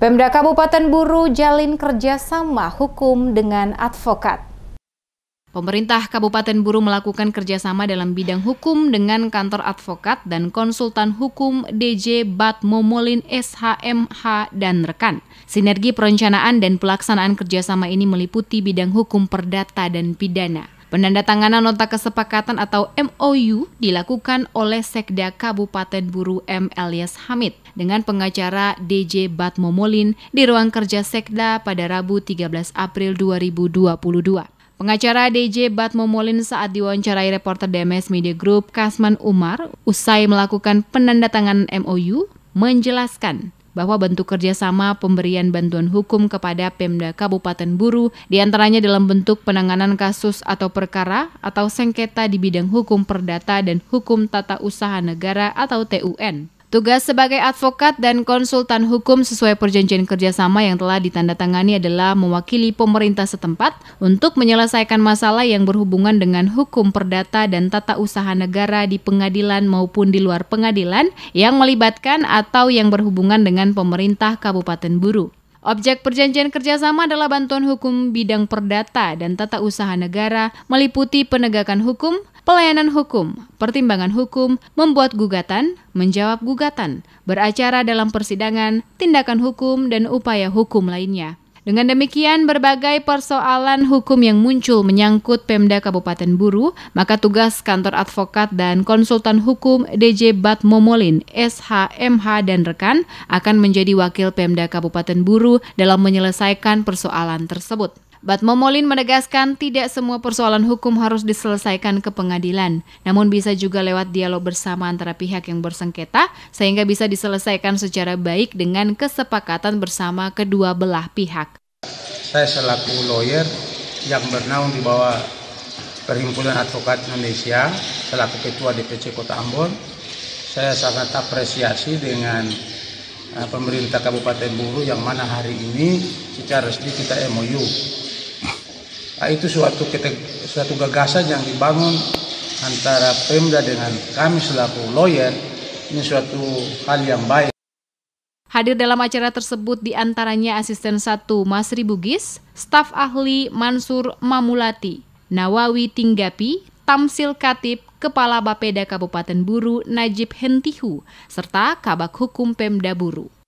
Pemda Kabupaten Buru jalin kerjasama hukum dengan advokat. Pemerintah Kabupaten Buru melakukan kerjasama dalam bidang hukum dengan kantor advokat dan konsultan hukum DJ Bat Momolin SHMH dan rekan. Sinergi perencanaan dan pelaksanaan kerjasama ini meliputi bidang hukum perdata dan pidana. Penandatanganan nota kesepakatan atau MOU dilakukan oleh Sekda Kabupaten Buru M. Elias Hamid dengan pengacara DJ Bat Momolin di ruang kerja Sekda pada Rabu 13 April 2022. Pengacara DJ Bat Momolin saat diwawancarai reporter DMS Media Group Kasman Umar usai melakukan penandatanganan MOU menjelaskan bahwa bentuk kerjasama pemberian bantuan hukum kepada Pemda Kabupaten Buru diantaranya dalam bentuk penanganan kasus atau perkara atau sengketa di bidang hukum perdata dan hukum tata usaha negara atau TUN. Tugas sebagai advokat dan konsultan hukum sesuai perjanjian kerjasama yang telah ditandatangani adalah mewakili pemerintah setempat untuk menyelesaikan masalah yang berhubungan dengan hukum perdata dan tata usaha negara di pengadilan maupun di luar pengadilan yang melibatkan atau yang berhubungan dengan pemerintah Kabupaten Buru. Objek perjanjian kerjasama adalah bantuan hukum bidang perdata dan tata usaha negara meliputi penegakan hukum, pelayanan hukum, pertimbangan hukum, membuat gugatan, menjawab gugatan, beracara dalam persidangan, tindakan hukum, dan upaya hukum lainnya. Dengan demikian, berbagai persoalan hukum yang muncul menyangkut Pemda Kabupaten Buru, maka tugas kantor advokat dan konsultan hukum DJ Bat Momolin, SHMH dan rekan akan menjadi wakil Pemda Kabupaten Buru dalam menyelesaikan persoalan tersebut. Batmo Molin menegaskan tidak semua persoalan hukum harus diselesaikan ke pengadilan, namun bisa juga lewat dialog bersama antara pihak yang bersengketa sehingga bisa diselesaikan secara baik dengan kesepakatan bersama kedua belah pihak. Saya selaku lawyer yang bernaung di bawah Perhimpunan Advokat Indonesia selaku Ketua DPC Kota Ambon, saya sangat apresiasi dengan eh, pemerintah Kabupaten Buru yang mana hari ini secara resmi kita MOU Nah, itu suatu kita suatu gagasan yang dibangun antara Pemda dengan kami selaku lawyer ini suatu hal yang baik. Hadir dalam acara tersebut diantaranya asisten satu Masri Bugis, staf ahli Mansur Mamulati, Nawawi Tinggapi, Tamsil Katib, Kepala Bapeda Kabupaten Buru Najib Hentihu, serta Kabak Hukum Pemda Buru.